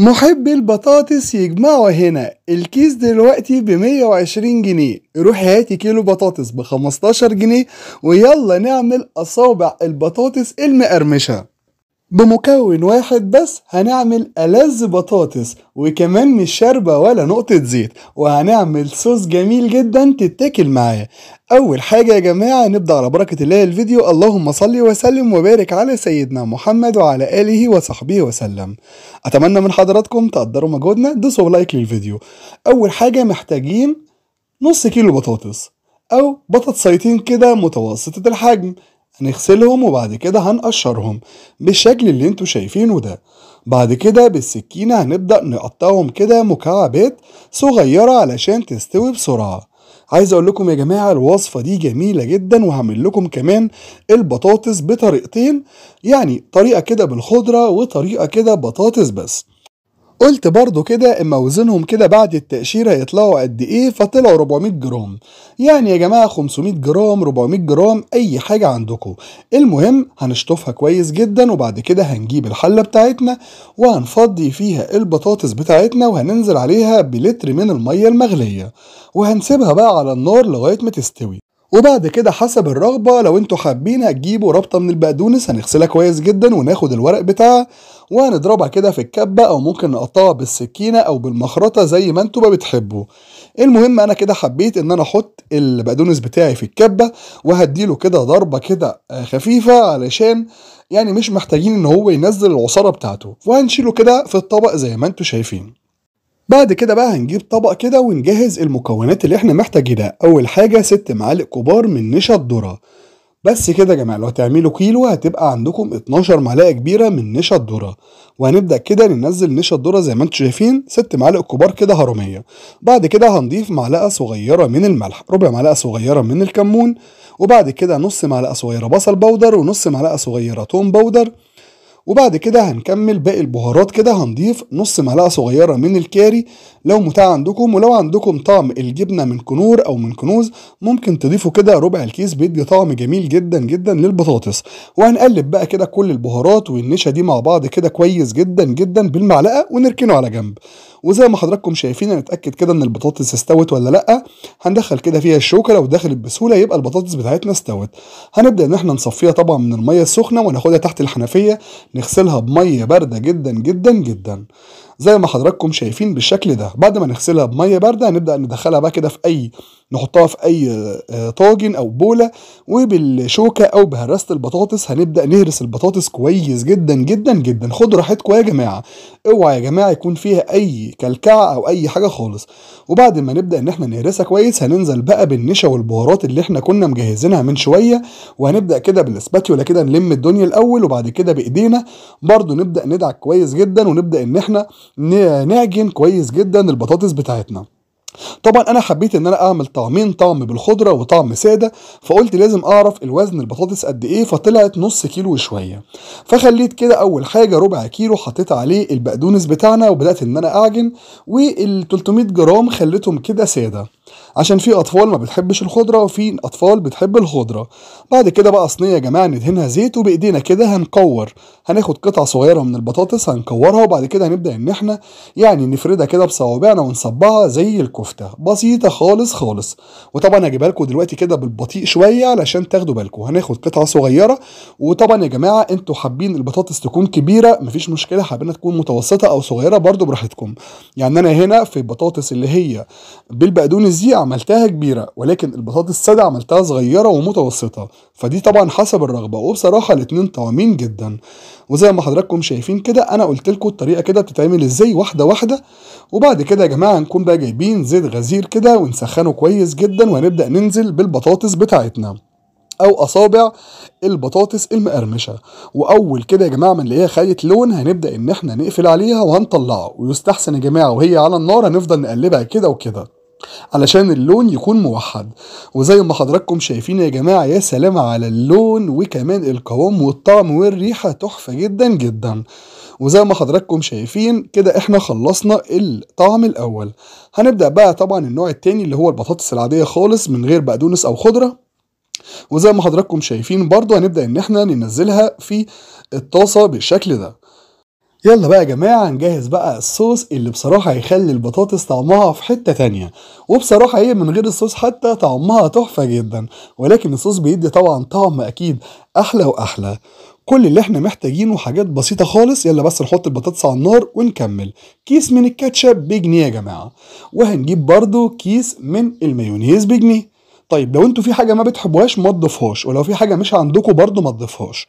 محبي البطاطس يجمعوا هنا الكيس دلوقتي ب 120 جنيه روح هاتي كيلو بطاطس ب 15 جنيه ويلا نعمل أصابع البطاطس المقرمشة بمكون واحد بس هنعمل ألذ بطاطس وكمان مش شاربة ولا نقطة زيت وهنعمل صوص جميل جدا تتاكل معاه أول حاجة يا جماعة نبدأ على بركة الله الفيديو اللهم صل وسلم وبارك على سيدنا محمد وعلى آله وصحبه وسلم أتمنى من حضراتكم تقدروا مجهودنا دوسوا لايك للفيديو أول حاجة محتاجين نص كيلو بطاطس أو بطاطسيتين كده متوسطة الحجم هنغسلهم وبعد كده هنقشرهم بالشكل اللي انتوا شايفينه ده بعد كده بالسكينة هنبدأ نقطعهم كده مكعبات صغيرة علشان تستوي بسرعة عايز اقول لكم يا جماعه الوصفه دي جميله جدا وهعمل لكم كمان البطاطس بطريقتين يعني طريقه كده بالخضره وطريقه كده بطاطس بس قلت برضو كده اما وزنهم كده بعد التأشيرة هيطلعوا قد ايه فطلعوا 400 جرام يعني يا جماعه 500 جرام 400 جرام اي حاجه عندكم المهم هنشطفها كويس جدا وبعد كده هنجيب الحله بتاعتنا وهنفضي فيها البطاطس بتاعتنا وهننزل عليها بلتر من الميه المغليه وهنسيبها بقى على النار لغايه ما تستوي وبعد كده حسب الرغبة لو انتوا حابين هتجيبوا ربطة من البقدونس هنغسلها كويس جدا وناخد الورق بتاعها وهنضربها كده في الكبة او ممكن نقطعها بالسكينة او بالمخرطة زي ما انتوا بتحبوا المهم انا كده حبيت ان انا احط البقدونس بتاعي في الكبة وهديله كده ضربة كده خفيفة علشان يعني مش محتاجين ان هو ينزل العصارة بتاعته وهنشيله كده في الطبق زي ما انتوا شايفين بعد كده بقى هنجيب طبق كده ونجهز المكونات اللي احنا محتاجينها اول حاجه ست معالق كبار من نشا الذره بس كده يا جماعه لو هتعملوا كيلو هتبقى عندكم 12 معلقه كبيره من نشا الذره وهنبدا كده ننزل نشا الذره زي ما انتم شايفين ست معالق كبار كده هرميه بعد كده هنضيف معلقه صغيره من الملح ربع معلقه صغيره من الكمون وبعد كده نص معلقه صغيره بصل بودر ونص معلقه صغيره توم بودر وبعد كده هنكمل باقي البهارات كده هنضيف نص معلقة صغيرة من الكاري لو متاح عندكم ولو عندكم طعم الجبنة من كنور أو من كنوز ممكن تضيفوا كده ربع الكيس بيدي طعم جميل جدا جدا للبطاطس وهنقلب بقى كده كل البهارات والنشا دي مع بعض كده كويس جدا جدا بالمعلقة ونركنه على جنب وزي ما حضراتكم شايفين هنتاكد كده ان البطاطس استوت ولا لا هندخل كده فيها الشوكه لو دخلت بسهوله يبقى البطاطس بتاعتنا استوت هنبدا ان احنا نصفيها طبعا من الميه السخنه وناخدها تحت الحنفيه نغسلها بميه بارده جدا جدا جدا زي ما حضراتكم شايفين بالشكل ده بعد ما نغسلها بميه بارده هنبدا ندخلها بقى كده في اي نحطها في اي آه، طاجن او بوله وبالشوكه او بهرسه البطاطس هنبدا نهرس البطاطس كويس جدا جدا جدا خدوا راحتكم يا جماعه اوعى يا جماعه يكون فيها اي كلكعه او اي حاجه خالص وبعد ما نبدا ان احنا نهرسها كويس هننزل بقى بالنشا والبهارات اللي احنا كنا مجهزينها من شويه وهنبدا كده بالاسباتيولا كده نلم الدنيا الاول وبعد كده بايدينا برده نبدا ندعك كويس جدا ونبدا ان احنا نعجن كويس جدا البطاطس بتاعتنا طبعا انا حبيت ان انا اعمل طعمين طعم بالخضره وطعم ساده فقلت لازم اعرف الوزن البطاطس قد ايه فطلعت نص كيلو وشويه فخليت كده اول حاجه ربع كيلو حطيت عليه البقدونس بتاعنا وبدات ان انا اعجن وال 300 جرام خليتهم كده ساده عشان في اطفال ما بتحبش الخضره وفي اطفال بتحب الخضره بعد كده بقى صينيه يا جماعه ندهنها زيت وبايدينا كده هنكور هناخد قطعه صغيره من البطاطس هنكورها وبعد كده هنبدا ان احنا يعني نفردها كده بصوابعنا ونصبعها زي الكفته بسيطه خالص خالص وطبعا هجيبها لكم دلوقتي كده بالبطيء شويه علشان تاخدوا بالكم هناخد قطعه صغيره وطبعا يا جماعه انتوا حابين البطاطس تكون كبيره مفيش مشكله حابينها تكون متوسطه او صغيره برده براحتكم يعني انا هنا في البطاطس اللي هي بالبقدونس دي عملتها كبيرة ولكن البطاطس السادة عملتها صغيرة ومتوسطة فدي طبعا حسب الرغبة وبصراحة الاتنين طعمين جدا وزي ما حضراتكم شايفين كده انا قلتلكوا الطريقة كده بتتعمل ازاي واحدة واحدة وبعد كده يا جماعة هنكون بقى جايبين زيت غزير كده ونسخنه كويس جدا وهنبدأ ننزل بالبطاطس بتاعتنا او اصابع البطاطس المقرمشه واول كده يا جماعه من اللي هي خدت لون هنبدا ان احنا نقفل عليها وهنطلعه ويستحسن يا جماعه وهي على النار هنفضل نقلبها كده وكده علشان اللون يكون موحد وزي ما حضراتكم شايفين يا جماعة يا سلام على اللون وكمان القوام والطعم والريحة تحفة جدا جدا وزي ما حضراتكم شايفين كده احنا خلصنا الطعم الاول هنبدأ بقى طبعا النوع التاني اللي هو البطاطس العادية خالص من غير بقدونس او خضرة وزي ما حضراتكم شايفين برضو هنبدأ ان احنا ننزلها في الطاسة بالشكل ده يلا بقى يا جماعة نجهز بقى الصوص اللي بصراحة هيخلي البطاطس طعمها في حتة تانية وبصراحة هي إيه، من غير الصوص حتى طعمها تحفة جدا ولكن الصوص بيدي طبعا طعم أكيد أحلى وأحلى كل اللي احنا محتاجينه حاجات بسيطة خالص يلا بس نحط البطاطس على النار ونكمل كيس من الكاتشب بجنيه يا جماعة وهنجيب برضو كيس من المايونيز بجنيه طيب لو انتوا في حاجة ما بتحبوهاش ما تضيفهاش ولو في حاجة مش عندكم برضو ما تضيفهاش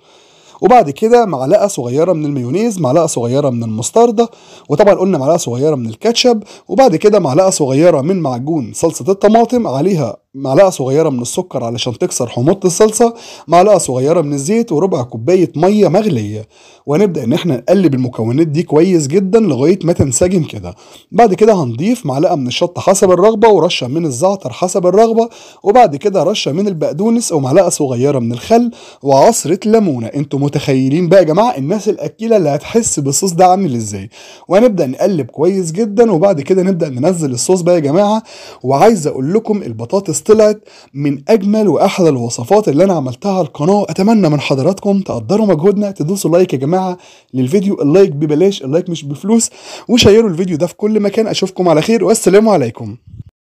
وبعد كده معلقه صغيره من المايونيز معلقه صغيره من المستردة وطبعا قلنا معلقه صغيره من الكاتشب وبعد كده معلقه صغيره من معجون صلصه الطماطم عليها معلقه صغيره من السكر علشان تكسر حموضه الصلصه معلقه صغيره من الزيت وربع كوبايه ميه مغليه وهنبدا ان احنا نقلب المكونات دي كويس جدا لغايه ما تنسجم كده بعد كده هنضيف معلقه من الشطه حسب الرغبه ورشه من الزعتر حسب الرغبه وبعد كده رشه من البقدونس ومعلقه صغيره من الخل وعصره ليمونه انتوا متخيلين بقى يا جماعه الناس الاكيله اللي هتحس بالصوص ده عامل ازاي وهنبدا نقلب كويس جدا وبعد كده نبدا ننزل الصوص بقى يا جماعه وعايز اقول لكم البطاطس طلعت من اجمل واحلى الوصفات اللي انا عملتها على القناه اتمنى من حضراتكم تقدروا مجهودنا تدوسوا لايك يا جماعه للفيديو اللايك ببلاش اللايك مش بفلوس وشيروا الفيديو ده في كل مكان اشوفكم على خير والسلام عليكم